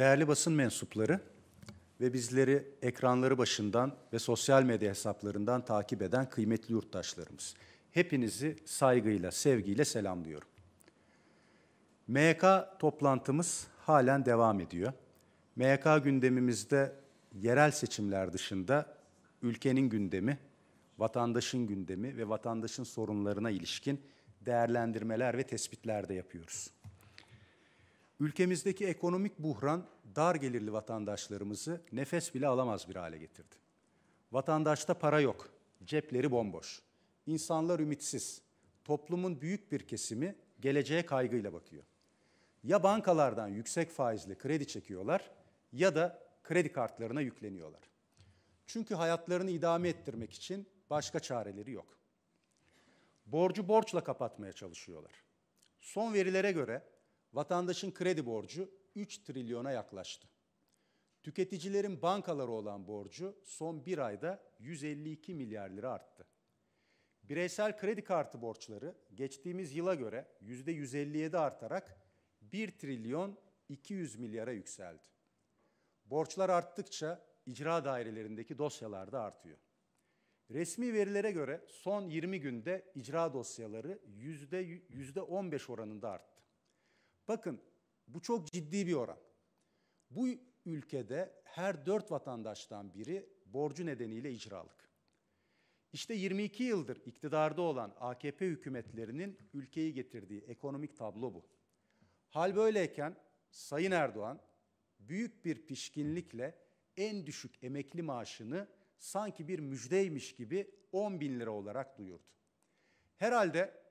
Değerli basın mensupları ve bizleri ekranları başından ve sosyal medya hesaplarından takip eden kıymetli yurttaşlarımız. Hepinizi saygıyla, sevgiyle selamlıyorum. MYK toplantımız halen devam ediyor. MYK gündemimizde yerel seçimler dışında ülkenin gündemi, vatandaşın gündemi ve vatandaşın sorunlarına ilişkin değerlendirmeler ve tespitler de yapıyoruz. Ülkemizdeki ekonomik buhran dar gelirli vatandaşlarımızı nefes bile alamaz bir hale getirdi. Vatandaşta para yok, cepleri bomboş. İnsanlar ümitsiz. Toplumun büyük bir kesimi geleceğe kaygıyla bakıyor. Ya bankalardan yüksek faizli kredi çekiyorlar ya da kredi kartlarına yükleniyorlar. Çünkü hayatlarını idame ettirmek için başka çareleri yok. Borcu borçla kapatmaya çalışıyorlar. Son verilere göre vatandaşın kredi borcu 3 trilyona yaklaştı. Tüketicilerin bankalara olan borcu son bir ayda 152 milyar lira arttı. Bireysel kredi kartı borçları geçtiğimiz yıla göre %157 artarak 1 trilyon 200 milyara yükseldi. Borçlar arttıkça icra dairelerindeki dosyalar da artıyor. Resmi verilere göre son 20 günde icra dosyaları %15 oranında arttı. Bakın bu çok ciddi bir oran. Bu ülkede her dört vatandaştan biri borcu nedeniyle icralık. İşte 22 yıldır iktidarda olan AKP hükümetlerinin ülkeyi getirdiği ekonomik tablo bu. Hal böyleyken Sayın Erdoğan büyük bir pişkinlikle en düşük emekli maaşını sanki bir müjdeymiş gibi 10 bin lira olarak duyurdu. Herhalde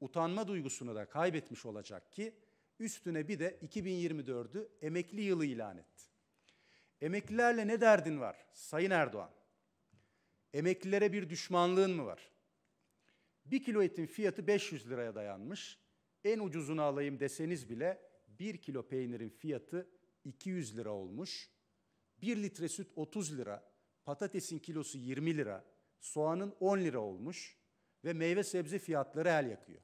utanma duygusunu da kaybetmiş olacak ki Üstüne bir de 2024'ü emekli yılı ilan etti. Emeklilerle ne derdin var Sayın Erdoğan? Emeklilere bir düşmanlığın mı var? Bir kilo etin fiyatı 500 liraya dayanmış. En ucuzunu alayım deseniz bile bir kilo peynirin fiyatı 200 lira olmuş. Bir litre süt 30 lira, patatesin kilosu 20 lira, soğanın 10 lira olmuş ve meyve sebze fiyatları el yakıyor.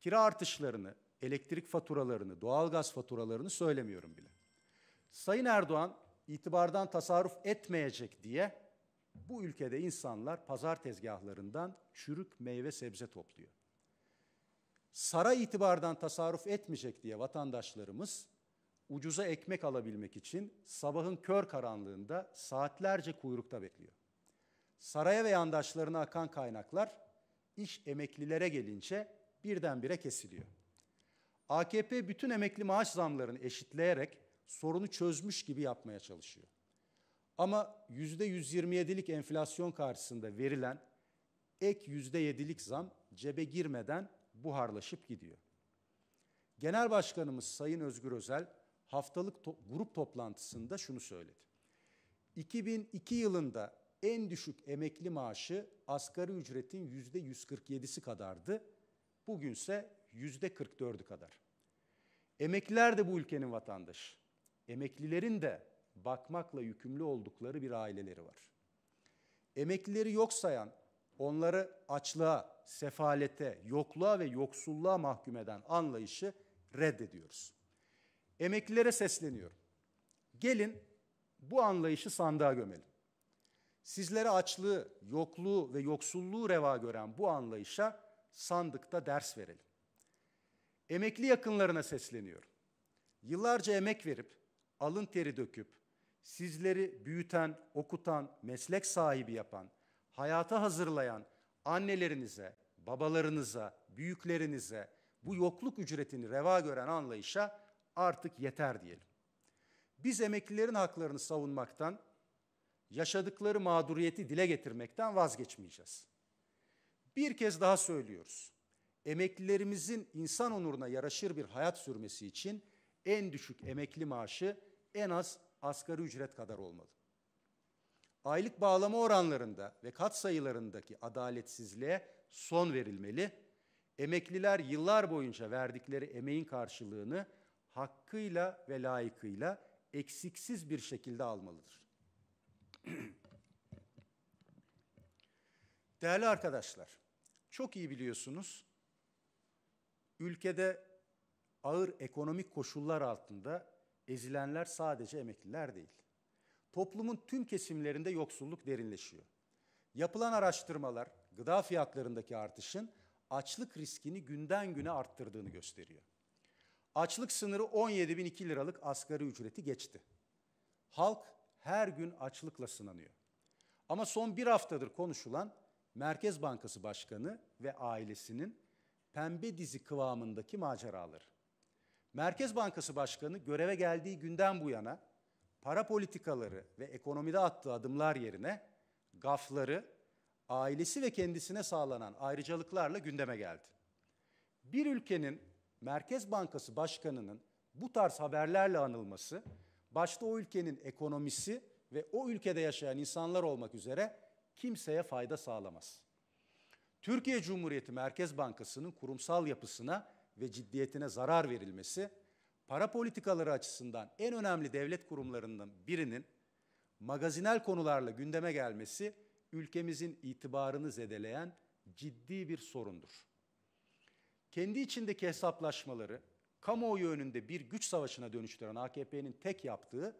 Kira artışlarını, elektrik faturalarını, doğalgaz faturalarını söylemiyorum bile. Sayın Erdoğan itibardan tasarruf etmeyecek diye bu ülkede insanlar pazar tezgahlarından çürük meyve sebze topluyor. Saray itibardan tasarruf etmeyecek diye vatandaşlarımız ucuza ekmek alabilmek için sabahın kör karanlığında saatlerce kuyrukta bekliyor. Saraya ve yandaşlarına akan kaynaklar iş emeklilere gelince birdenbire kesiliyor. AKP bütün emekli maaş zamlarını eşitleyerek sorunu çözmüş gibi yapmaya çalışıyor. Ama %127'lik enflasyon karşısında verilen ek %7'lik zam cebe girmeden buharlaşıp gidiyor. Genel Başkanımız Sayın Özgür Özel haftalık to grup toplantısında şunu söyledi. 2002 yılında en düşük emekli maaşı asgari ücretin %147'si kadardı. Bugünse yüzde 44'ü kadar. Emekliler de bu ülkenin vatandaşı. Emeklilerin de bakmakla yükümlü oldukları bir aileleri var. Emeklileri yok sayan, onları açlığa, sefalete, yokluğa ve yoksulluğa mahkum eden anlayışı reddediyoruz. Emeklilere sesleniyorum. Gelin bu anlayışı sandığa gömelim. Sizlere açlığı, yokluğu ve yoksulluğu reva gören bu anlayışa sandıkta ders verelim. Emekli yakınlarına sesleniyorum. Yıllarca emek verip, alın teri döküp, sizleri büyüten, okutan, meslek sahibi yapan, hayata hazırlayan annelerinize, babalarınıza, büyüklerinize bu yokluk ücretini reva gören anlayışa artık yeter diyelim. Biz emeklilerin haklarını savunmaktan, yaşadıkları mağduriyeti dile getirmekten vazgeçmeyeceğiz. Bir kez daha söylüyoruz emeklilerimizin insan onuruna yaraşır bir hayat sürmesi için en düşük emekli maaşı en az asgari ücret kadar olmalı. Aylık bağlama oranlarında ve kat sayılarındaki adaletsizliğe son verilmeli. Emekliler yıllar boyunca verdikleri emeğin karşılığını hakkıyla ve layıkıyla eksiksiz bir şekilde almalıdır. Değerli arkadaşlar, çok iyi biliyorsunuz Ülkede ağır ekonomik koşullar altında ezilenler sadece emekliler değil. Toplumun tüm kesimlerinde yoksulluk derinleşiyor. Yapılan araştırmalar gıda fiyatlarındaki artışın açlık riskini günden güne arttırdığını gösteriyor. Açlık sınırı 17.002 liralık asgari ücreti geçti. Halk her gün açlıkla sınanıyor. Ama son bir haftadır konuşulan Merkez Bankası Başkanı ve ailesinin pembe dizi kıvamındaki maceraları. Merkez Bankası Başkanı göreve geldiği günden bu yana para politikaları ve ekonomide attığı adımlar yerine gafları, ailesi ve kendisine sağlanan ayrıcalıklarla gündeme geldi. Bir ülkenin Merkez Bankası Başkanı'nın bu tarz haberlerle anılması, başta o ülkenin ekonomisi ve o ülkede yaşayan insanlar olmak üzere kimseye fayda sağlamaz. Türkiye Cumhuriyeti Merkez Bankası'nın kurumsal yapısına ve ciddiyetine zarar verilmesi, para politikaları açısından en önemli devlet kurumlarından birinin magazinel konularla gündeme gelmesi ülkemizin itibarını zedeleyen ciddi bir sorundur. Kendi içindeki hesaplaşmaları kamuoyu önünde bir güç savaşına dönüştüren AKP'nin tek yaptığı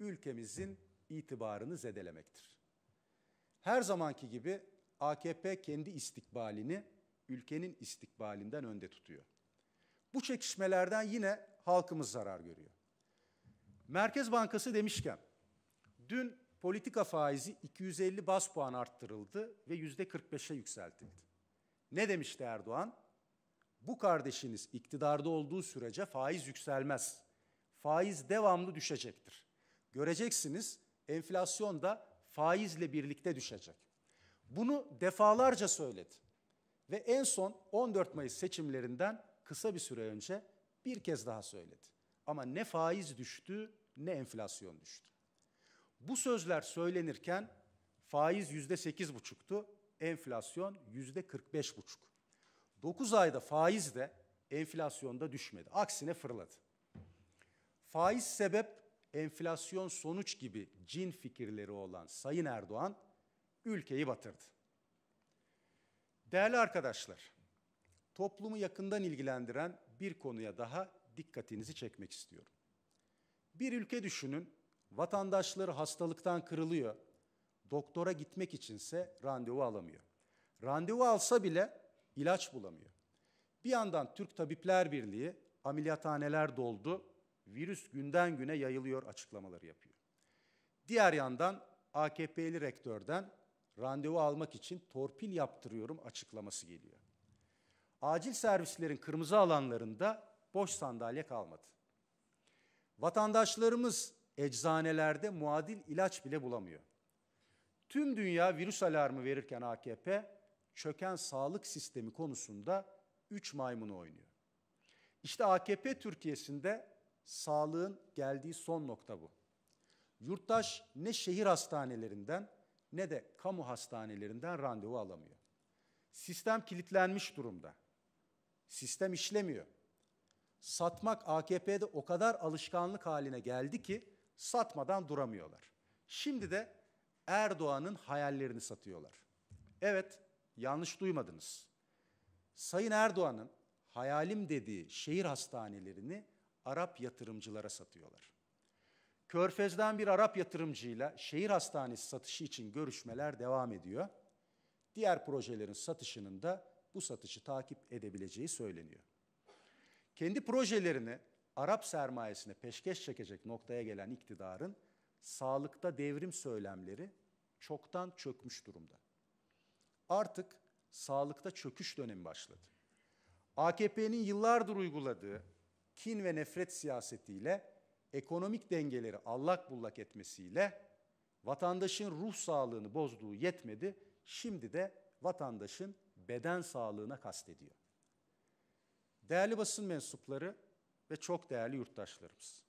ülkemizin itibarını zedelemektir. Her zamanki gibi AKP kendi istikbalini ülkenin istikbalinden önde tutuyor. Bu çekişmelerden yine halkımız zarar görüyor. Merkez Bankası demişken dün politika faizi 250 bas puan arttırıldı ve %45'e yükseltildi. Ne demişti Erdoğan? Bu kardeşiniz iktidarda olduğu sürece faiz yükselmez. Faiz devamlı düşecektir. Göreceksiniz enflasyon da faizle birlikte düşecek. Bunu defalarca söyledi. Ve en son 14 Mayıs seçimlerinden kısa bir süre önce bir kez daha söyledi. Ama ne faiz düştü ne enflasyon düştü. Bu sözler söylenirken faiz yüzde sekiz buçuktu, enflasyon yüzde kırk beş buçuk. Dokuz ayda faiz de enflasyonda düşmedi. Aksine fırladı. Faiz sebep, enflasyon sonuç gibi cin fikirleri olan Sayın Erdoğan ülkeyi batırdı. Değerli arkadaşlar, toplumu yakından ilgilendiren bir konuya daha dikkatinizi çekmek istiyorum. Bir ülke düşünün, vatandaşları hastalıktan kırılıyor, doktora gitmek içinse randevu alamıyor. Randevu alsa bile ilaç bulamıyor. Bir yandan Türk Tabipler Birliği ameliyathaneler doldu, virüs günden güne yayılıyor açıklamaları yapıyor. Diğer yandan AKP'li rektörden randevu almak için torpil yaptırıyorum açıklaması geliyor. Acil servislerin kırmızı alanlarında boş sandalye kalmadı. Vatandaşlarımız eczanelerde muadil ilaç bile bulamıyor. Tüm dünya virüs alarmı verirken AKP çöken sağlık sistemi konusunda üç maymunu oynuyor. İşte AKP Türkiye'sinde sağlığın geldiği son nokta bu. Yurttaş ne şehir hastanelerinden ne de kamu hastanelerinden randevu alamıyor. Sistem kilitlenmiş durumda. Sistem işlemiyor. Satmak AKP'de o kadar alışkanlık haline geldi ki satmadan duramıyorlar. Şimdi de Erdoğan'ın hayallerini satıyorlar. Evet, yanlış duymadınız. Sayın Erdoğan'ın hayalim dediği şehir hastanelerini Arap yatırımcılara satıyorlar. Körfez'den bir Arap yatırımcıyla şehir hastanesi satışı için görüşmeler devam ediyor. Diğer projelerin satışının da bu satışı takip edebileceği söyleniyor. Kendi projelerini Arap sermayesine peşkeş çekecek noktaya gelen iktidarın sağlıkta devrim söylemleri çoktan çökmüş durumda. Artık sağlıkta çöküş dönemi başladı. AKP'nin yıllardır uyguladığı kin ve nefret siyasetiyle ekonomik dengeleri allak bullak etmesiyle vatandaşın ruh sağlığını bozduğu yetmedi. Şimdi de vatandaşın beden sağlığına kastediyor. Değerli basın mensupları ve çok değerli yurttaşlarımız.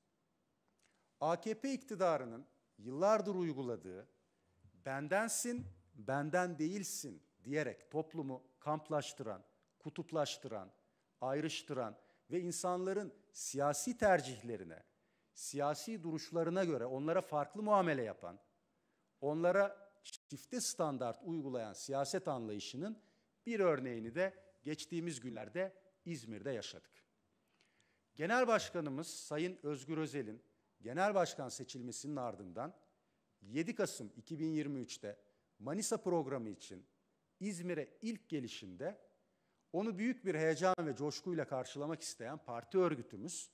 AKP iktidarının yıllardır uyguladığı bendensin, benden değilsin diyerek toplumu kamplaştıran, kutuplaştıran, ayrıştıran ve insanların siyasi tercihlerine, siyasi duruşlarına göre onlara farklı muamele yapan, onlara çifte standart uygulayan siyaset anlayışının bir örneğini de geçtiğimiz günlerde İzmir'de yaşadık. Genel Başkanımız Sayın Özgür Özel'in genel başkan seçilmesinin ardından 7 Kasım 2023'te Manisa programı için İzmir'e ilk gelişinde onu büyük bir heyecan ve coşkuyla karşılamak isteyen parti örgütümüz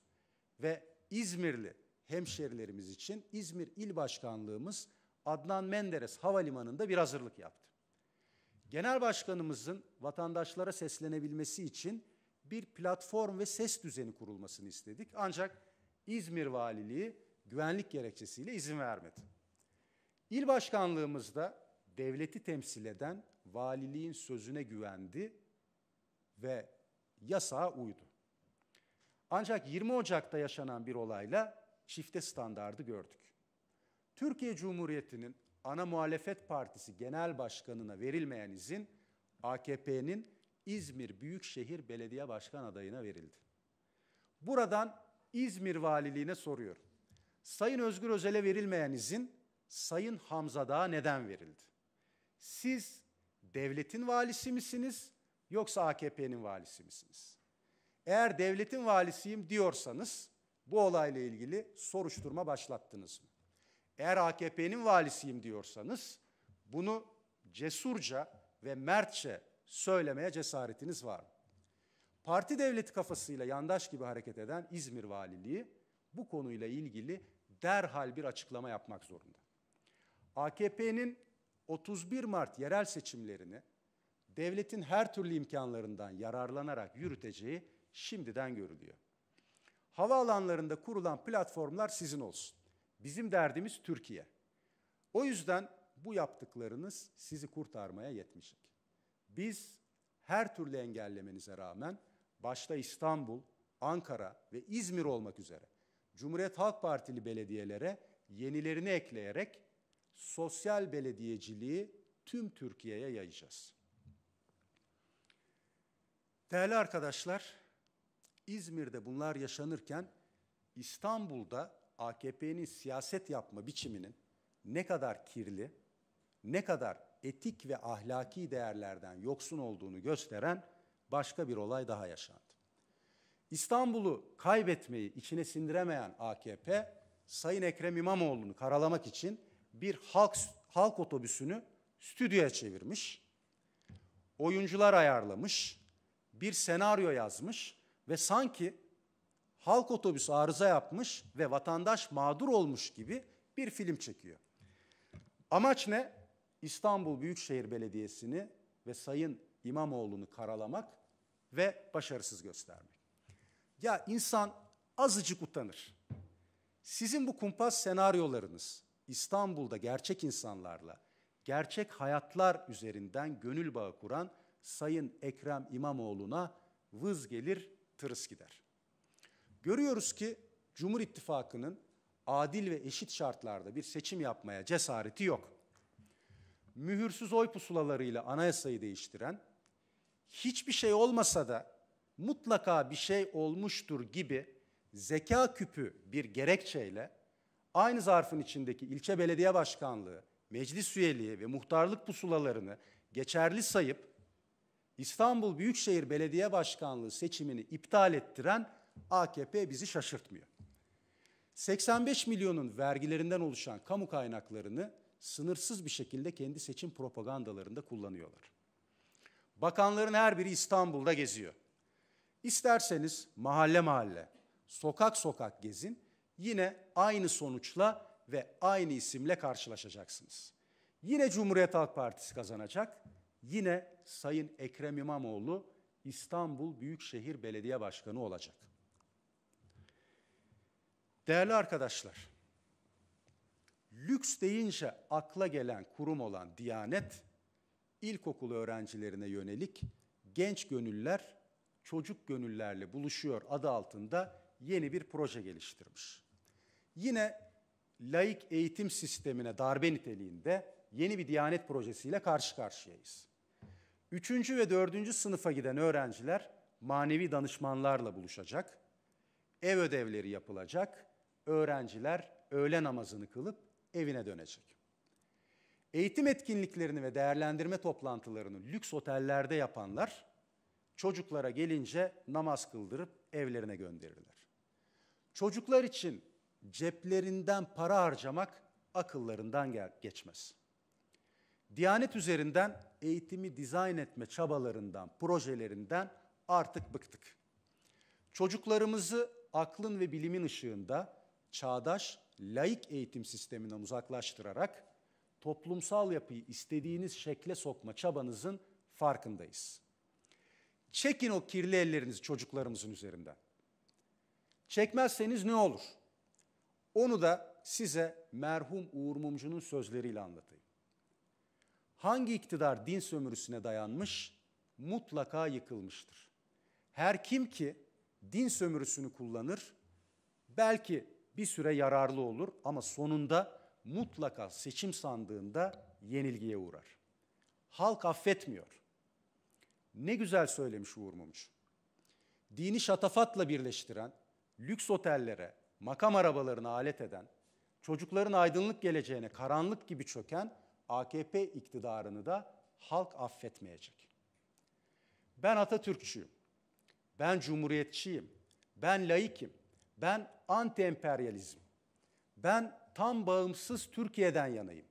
ve İzmirli hemşerilerimiz için İzmir İl Başkanlığımız Adnan Menderes Havalimanı'nda bir hazırlık yaptı. Genel Başkanımızın vatandaşlara seslenebilmesi için bir platform ve ses düzeni kurulmasını istedik. Ancak İzmir Valiliği güvenlik gerekçesiyle izin vermedi. İl Başkanlığımızda devleti temsil eden valiliğin sözüne güvendi ve yasağa uydu. Ancak 20 Ocak'ta yaşanan bir olayla çifte standardı gördük. Türkiye Cumhuriyeti'nin ana muhalefet partisi genel başkanına verilmeyen izin AKP'nin İzmir Büyükşehir Belediye Başkan adayına verildi. Buradan İzmir Valiliğine soruyorum. Sayın Özgür Özel'e verilmeyen izin Sayın Hamza Dağ'a neden verildi? Siz devletin valisi misiniz yoksa AKP'nin valisi misiniz? Eğer devletin valisiyim diyorsanız bu olayla ilgili soruşturma başlattınız mı? Eğer AKP'nin valisiyim diyorsanız bunu cesurca ve mertçe söylemeye cesaretiniz var mı? Parti devleti kafasıyla yandaş gibi hareket eden İzmir Valiliği bu konuyla ilgili derhal bir açıklama yapmak zorunda. AKP'nin 31 Mart yerel seçimlerini devletin her türlü imkanlarından yararlanarak yürüteceği şimdiden görülüyor. Havaalanlarında kurulan platformlar sizin olsun. Bizim derdimiz Türkiye. O yüzden bu yaptıklarınız sizi kurtarmaya yetmeyecek. Biz her türlü engellemenize rağmen başta İstanbul, Ankara ve İzmir olmak üzere Cumhuriyet Halk Partili belediyelere yenilerini ekleyerek sosyal belediyeciliği tüm Türkiye'ye yayacağız. Değerli arkadaşlar, İzmir'de bunlar yaşanırken İstanbul'da AKP'nin siyaset yapma biçiminin ne kadar kirli, ne kadar etik ve ahlaki değerlerden yoksun olduğunu gösteren başka bir olay daha yaşandı. İstanbul'u kaybetmeyi içine sindiremeyen AKP, Sayın Ekrem İmamoğlu'nu karalamak için bir halk, halk otobüsünü stüdyoya çevirmiş, oyuncular ayarlamış, bir senaryo yazmış ve sanki halk otobüsü arıza yapmış ve vatandaş mağdur olmuş gibi bir film çekiyor. Amaç ne? İstanbul Büyükşehir Belediyesi'ni ve Sayın İmamoğlu'nu karalamak ve başarısız göstermek. Ya insan azıcık utanır. Sizin bu kumpas senaryolarınız İstanbul'da gerçek insanlarla, gerçek hayatlar üzerinden gönül bağı kuran Sayın Ekrem İmamoğlu'na vız gelir tırıs gider. Görüyoruz ki Cumhur İttifakı'nın adil ve eşit şartlarda bir seçim yapmaya cesareti yok. Mühürsüz oy pusulalarıyla anayasayı değiştiren, hiçbir şey olmasa da mutlaka bir şey olmuştur gibi zeka küpü bir gerekçeyle aynı zarfın içindeki ilçe belediye başkanlığı, meclis üyeliği ve muhtarlık pusulalarını geçerli sayıp İstanbul Büyükşehir Belediye Başkanlığı seçimini iptal ettiren AKP bizi şaşırtmıyor. 85 milyonun vergilerinden oluşan kamu kaynaklarını sınırsız bir şekilde kendi seçim propagandalarında kullanıyorlar. Bakanların her biri İstanbul'da geziyor. İsterseniz mahalle mahalle, sokak sokak gezin, yine aynı sonuçla ve aynı isimle karşılaşacaksınız. Yine Cumhuriyet Halk Partisi kazanacak yine Sayın Ekrem İmamoğlu İstanbul Büyükşehir Belediye Başkanı olacak. Değerli arkadaşlar, lüks deyince akla gelen kurum olan Diyanet, ilkokul öğrencilerine yönelik genç gönüller, çocuk gönüllerle buluşuyor adı altında yeni bir proje geliştirmiş. Yine laik eğitim sistemine darbe niteliğinde yeni bir Diyanet projesiyle karşı karşıyayız. Üçüncü ve dördüncü sınıfa giden öğrenciler manevi danışmanlarla buluşacak, ev ödevleri yapılacak, öğrenciler öğle namazını kılıp evine dönecek. Eğitim etkinliklerini ve değerlendirme toplantılarını lüks otellerde yapanlar çocuklara gelince namaz kıldırıp evlerine gönderirler. Çocuklar için ceplerinden para harcamak akıllarından geçmez.'' Diyanet üzerinden eğitimi dizayn etme çabalarından, projelerinden artık bıktık. Çocuklarımızı aklın ve bilimin ışığında çağdaş, laik eğitim sisteminden uzaklaştırarak toplumsal yapıyı istediğiniz şekle sokma çabanızın farkındayız. Çekin o kirli ellerinizi çocuklarımızın üzerinden. Çekmezseniz ne olur? Onu da size merhum Uğur Mumcu'nun sözleriyle anlatayım. Hangi iktidar din sömürüsüne dayanmış mutlaka yıkılmıştır. Her kim ki din sömürüsünü kullanır belki bir süre yararlı olur ama sonunda mutlaka seçim sandığında yenilgiye uğrar. Halk affetmiyor. Ne güzel söylemiş Uğur Mumcu. Dini şatafatla birleştiren, lüks otellere, makam arabalarına alet eden, çocukların aydınlık geleceğine karanlık gibi çöken AKP iktidarını da halk affetmeyecek. Ben Atatürkçüyüm. Ben cumhuriyetçiyim. Ben laikim. Ben anti-emperyalizm. Ben tam bağımsız Türkiye'den yanayım.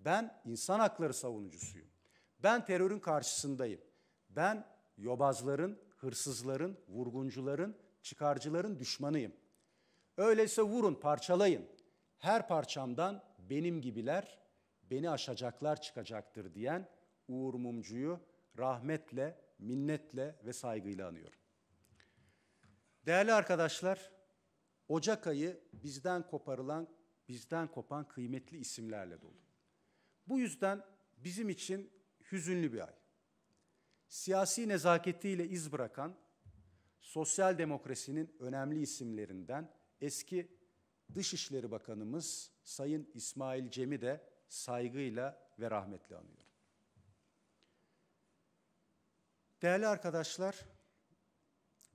Ben insan hakları savunucusuyum. Ben terörün karşısındayım. Ben yobazların, hırsızların, vurguncuların, çıkarcıların düşmanıyım. Öyleyse vurun, parçalayın. Her parçamdan benim gibiler beni aşacaklar çıkacaktır diyen Uğur Mumcu'yu rahmetle, minnetle ve saygıyla anıyorum. Değerli arkadaşlar, Ocak ayı bizden koparılan, bizden kopan kıymetli isimlerle dolu. Bu yüzden bizim için hüzünlü bir ay. Siyasi nezaketiyle iz bırakan sosyal demokrasinin önemli isimlerinden eski Dışişleri Bakanımız Sayın İsmail Cem'i de saygıyla ve rahmetle anıyorum. Değerli arkadaşlar,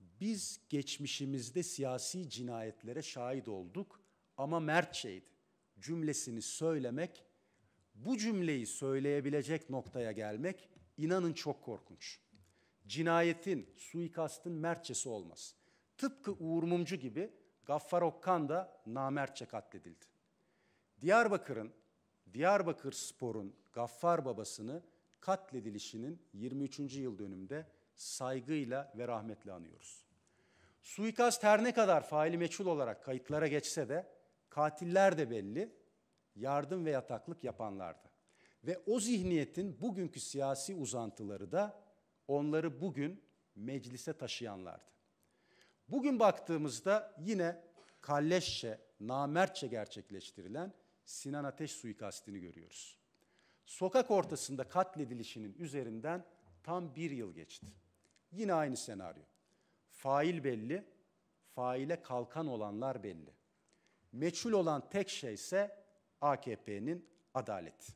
biz geçmişimizde siyasi cinayetlere şahit olduk ama mertçeydi. Cümlesini söylemek, bu cümleyi söyleyebilecek noktaya gelmek inanın çok korkunç. Cinayetin, suikastın mertçesi olmaz. Tıpkı Uğur Mumcu gibi Gaffar Okkan da namertçe katledildi. Diyarbakır'ın Diyarbakır Spor'un Gaffar babasını katledilişinin 23. yıl dönümünde saygıyla ve rahmetle anıyoruz. Suikast her ne kadar faili meçhul olarak kayıtlara geçse de katiller de belli, yardım ve yataklık yapanlardı. Ve o zihniyetin bugünkü siyasi uzantıları da onları bugün meclise taşıyanlardı. Bugün baktığımızda yine kalleşçe, namertçe gerçekleştirilen Sinan Ateş suikastini görüyoruz. Sokak ortasında katledilişinin üzerinden tam bir yıl geçti. Yine aynı senaryo. Fail belli, faile kalkan olanlar belli. Meçhul olan tek şey ise AKP'nin adaleti.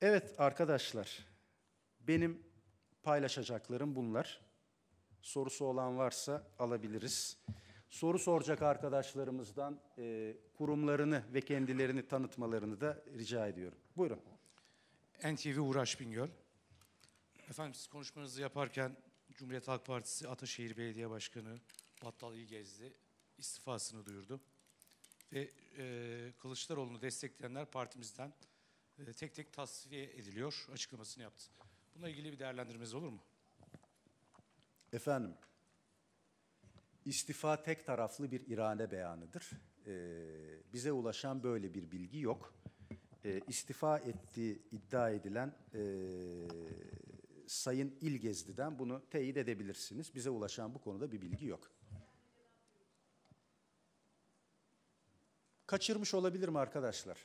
Evet arkadaşlar, benim paylaşacaklarım bunlar. Sorusu olan varsa alabiliriz soru soracak arkadaşlarımızdan e, kurumlarını ve kendilerini tanıtmalarını da rica ediyorum. Buyurun. NTV Uğraş Bingöl. Efendim siz konuşmanızı yaparken Cumhuriyet Halk Partisi Ataşehir Belediye Başkanı Battal gezdi, istifasını duyurdu. Ve e, Kılıçdaroğlu'nu destekleyenler partimizden e, tek tek tasfiye ediliyor açıklamasını yaptı. Bununla ilgili bir değerlendirmeniz olur mu? Efendim, İstifa tek taraflı bir irane beyanıdır. Ee, bize ulaşan böyle bir bilgi yok. Ee, istifa ettiği iddia edilen e, Sayın İlgezdi'den bunu teyit edebilirsiniz. Bize ulaşan bu konuda bir bilgi yok. Kaçırmış olabilir mi arkadaşlar?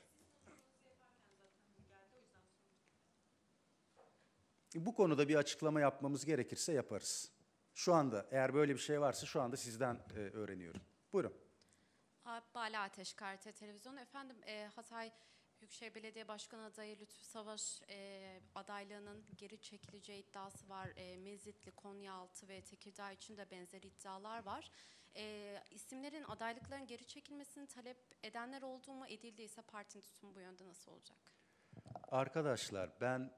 Bu konuda bir açıklama yapmamız gerekirse yaparız. Şu anda eğer böyle bir şey varsa şu anda sizden e, öğreniyorum. Buyurun. Bala Ateş KRT Televizyonu. Efendim e, Hatay Büyükşehir Belediye Başkanı adayı Lütfü Savaş e, adaylığının geri çekileceği iddiası var. E, Mezitli, Konyaaltı ve Tekirdağ için de benzer iddialar var. E, isimlerin, adaylıkların geri çekilmesini talep edenler olduğu mu edildiyse partinin tutumu bu yönde nasıl olacak? Arkadaşlar ben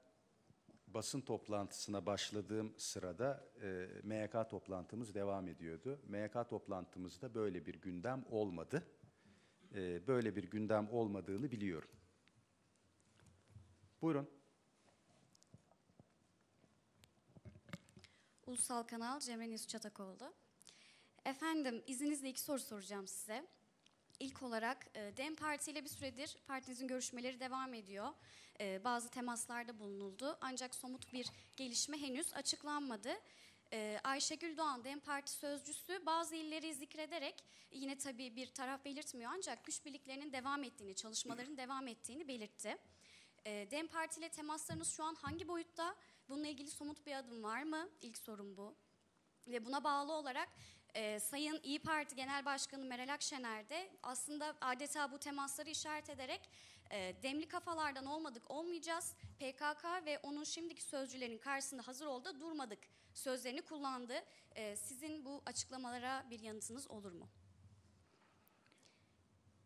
basın toplantısına başladığım sırada e, MYK toplantımız devam ediyordu. MYK toplantımızda böyle bir gündem olmadı. E, böyle bir gündem olmadığını biliyorum. Buyurun. Ulusal Kanal Cemre Nisu Çatakoğlu. Efendim izninizle iki soru soracağım size. İlk olarak e, DEM Parti ile bir süredir partinizin görüşmeleri devam ediyor e, bazı temaslarda bulunuldu. Ancak somut bir gelişme henüz açıklanmadı. Ee, Ayşegül Doğan, DEM Parti sözcüsü bazı illeri zikrederek yine tabii bir taraf belirtmiyor ancak güç birliklerinin devam ettiğini, çalışmaların devam ettiğini belirtti. Ee, DEM Parti ile temaslarınız şu an hangi boyutta? Bununla ilgili somut bir adım var mı? İlk sorum bu. Ve buna bağlı olarak e, Sayın İyi Parti Genel Başkanı Meral Akşener de aslında adeta bu temasları işaret ederek e, demli kafalardan olmadık olmayacağız. PKK ve onun şimdiki sözcülerin karşısında hazır oldu durmadık sözlerini kullandı. E, sizin bu açıklamalara bir yanıtınız olur mu?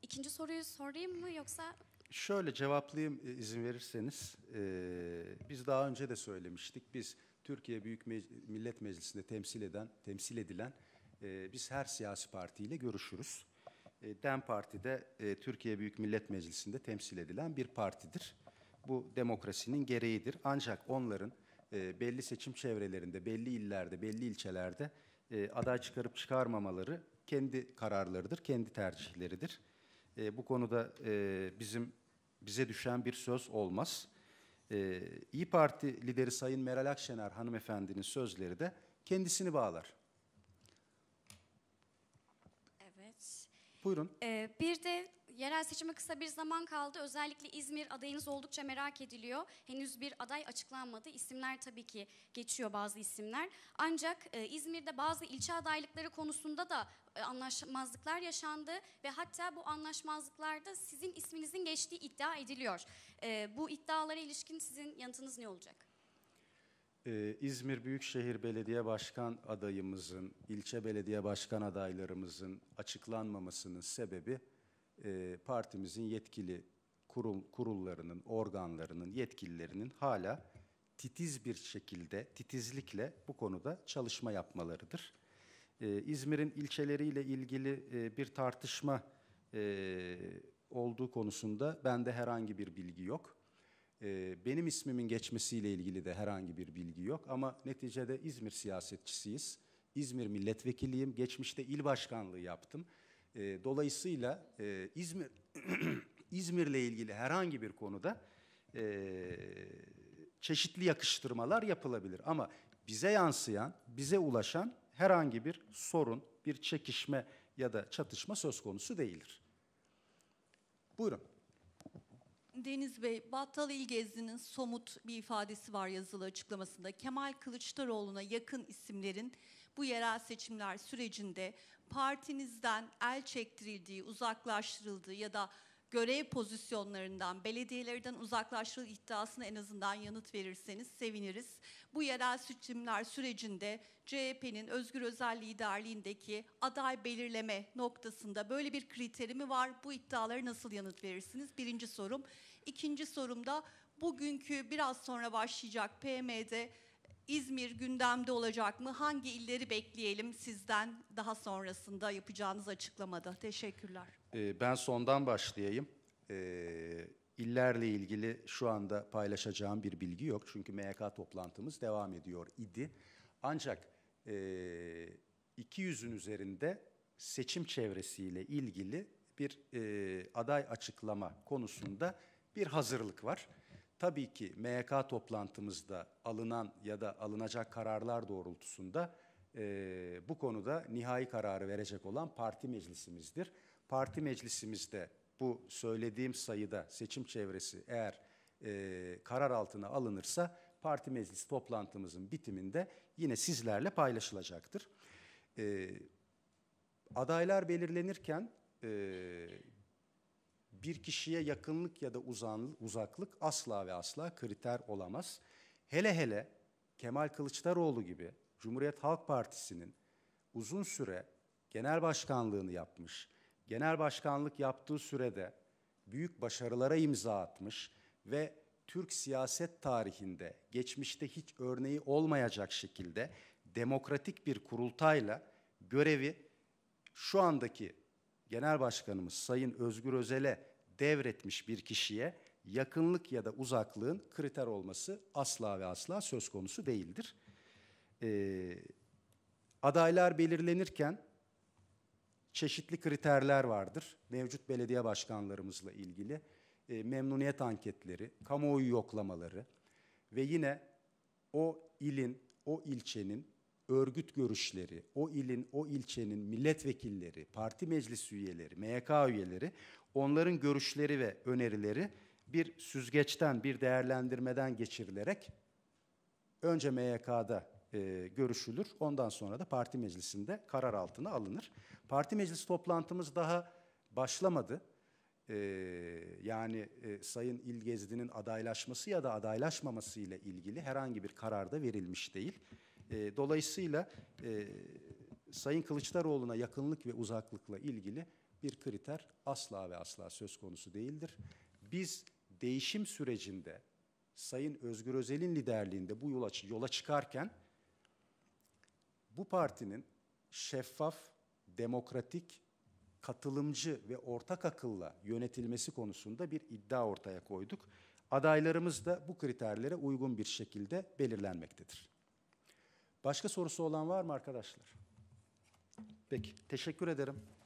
İkinci soruyu sorayım mı yoksa? Şöyle cevaplayayım e, izin verirseniz. Ee, biz daha önce de söylemiştik. Biz Türkiye Büyük Me Millet Meclisi'nde temsil eden, temsil edilen e, biz her siyasi partiyle görüşürüz. E, DEM Parti de e, Türkiye Büyük Millet Meclisi'nde temsil edilen bir partidir. Bu demokrasinin gereğidir. Ancak onların e, belli seçim çevrelerinde, belli illerde, belli ilçelerde e, aday çıkarıp çıkarmamaları kendi kararlarıdır, kendi tercihleridir. E, bu konuda e, bizim bize düşen bir söz olmaz. E, İyi Parti lideri Sayın Meral Akşener hanımefendinin sözleri de kendisini bağlar. Buyurun. Ee, bir de yerel seçime kısa bir zaman kaldı. Özellikle İzmir adayınız oldukça merak ediliyor. Henüz bir aday açıklanmadı. İsimler tabii ki geçiyor bazı isimler. Ancak e, İzmir'de bazı ilçe adaylıkları konusunda da e, anlaşmazlıklar yaşandı ve hatta bu anlaşmazlıklarda sizin isminizin geçtiği iddia ediliyor. E, bu iddialara ilişkin sizin yanıtınız ne olacak? Ee, İzmir Büyükşehir Belediye Başkan adayımızın, ilçe belediye başkan adaylarımızın açıklanmamasının sebebi e, partimizin yetkili kurul, kurullarının, organlarının, yetkililerinin hala titiz bir şekilde, titizlikle bu konuda çalışma yapmalarıdır. Ee, İzmir'in ilçeleriyle ilgili e, bir tartışma e, olduğu konusunda bende herhangi bir bilgi yok. Ee, benim ismimin geçmesiyle ilgili de herhangi bir bilgi yok ama neticede İzmir siyasetçisiyiz. İzmir milletvekiliyim. Geçmişte il başkanlığı yaptım. Ee, dolayısıyla e, İzmir İzmir'le ilgili herhangi bir konuda e, çeşitli yakıştırmalar yapılabilir. Ama bize yansıyan, bize ulaşan herhangi bir sorun, bir çekişme ya da çatışma söz konusu değildir. Buyurun. Deniz Bey, Battal İlgezli'nin somut bir ifadesi var yazılı açıklamasında. Kemal Kılıçdaroğlu'na yakın isimlerin bu yerel seçimler sürecinde partinizden el çektirildiği, uzaklaştırıldığı ya da görev pozisyonlarından, belediyelerden uzaklaştığı iddiasına en azından yanıt verirseniz seviniriz. Bu yerel seçimler sürecinde CHP'nin Özgür Özel liderliğindeki aday belirleme noktasında böyle bir kriteri mi var? Bu iddiaları nasıl yanıt verirsiniz? Birinci sorum. İkinci sorum da bugünkü biraz sonra başlayacak PM'de İzmir gündemde olacak mı? Hangi illeri bekleyelim sizden daha sonrasında yapacağınız açıklamada? Teşekkürler. Ee, ben sondan başlayayım. Ee, illerle ilgili şu anda paylaşacağım bir bilgi yok. Çünkü MYK toplantımız devam ediyor idi. Ancak 200'ün e, üzerinde seçim çevresiyle ilgili bir e, aday açıklama konusunda bir hazırlık var. Tabii ki MYK toplantımızda alınan ya da alınacak kararlar doğrultusunda e, bu konuda nihai kararı verecek olan parti meclisimizdir parti meclisimizde bu söylediğim sayıda seçim çevresi eğer e, karar altına alınırsa parti meclis toplantımızın bitiminde yine sizlerle paylaşılacaktır. E, adaylar belirlenirken e, bir kişiye yakınlık ya da uzan, uzaklık asla ve asla kriter olamaz. Hele hele Kemal Kılıçdaroğlu gibi Cumhuriyet Halk Partisi'nin uzun süre genel başkanlığını yapmış, genel başkanlık yaptığı sürede büyük başarılara imza atmış ve Türk siyaset tarihinde geçmişte hiç örneği olmayacak şekilde demokratik bir kurultayla görevi şu andaki Genel Başkanımız Sayın Özgür Özel'e devretmiş bir kişiye yakınlık ya da uzaklığın kriter olması asla ve asla söz konusu değildir. Ee, adaylar belirlenirken çeşitli kriterler vardır. Mevcut belediye başkanlarımızla ilgili e, memnuniyet anketleri, kamuoyu yoklamaları ve yine o ilin, o ilçenin örgüt görüşleri, o ilin, o ilçenin milletvekilleri, parti meclis üyeleri, MYK üyeleri, onların görüşleri ve önerileri bir süzgeçten, bir değerlendirmeden geçirilerek önce MYK'da e, görüşülür. Ondan sonra da parti meclisinde karar altına alınır. Parti meclis toplantımız daha başlamadı. E, yani e, Sayın İlgezdi'nin adaylaşması ya da adaylaşmaması ile ilgili herhangi bir karar da verilmiş değil. E, dolayısıyla e, Sayın Kılıçdaroğlu'na yakınlık ve uzaklıkla ilgili bir kriter asla ve asla söz konusu değildir. Biz değişim sürecinde Sayın Özgür Özel'in liderliğinde bu yola, yola çıkarken bu partinin şeffaf, demokratik, katılımcı ve ortak akılla yönetilmesi konusunda bir iddia ortaya koyduk. Adaylarımız da bu kriterlere uygun bir şekilde belirlenmektedir. Başka sorusu olan var mı arkadaşlar? Peki, teşekkür ederim.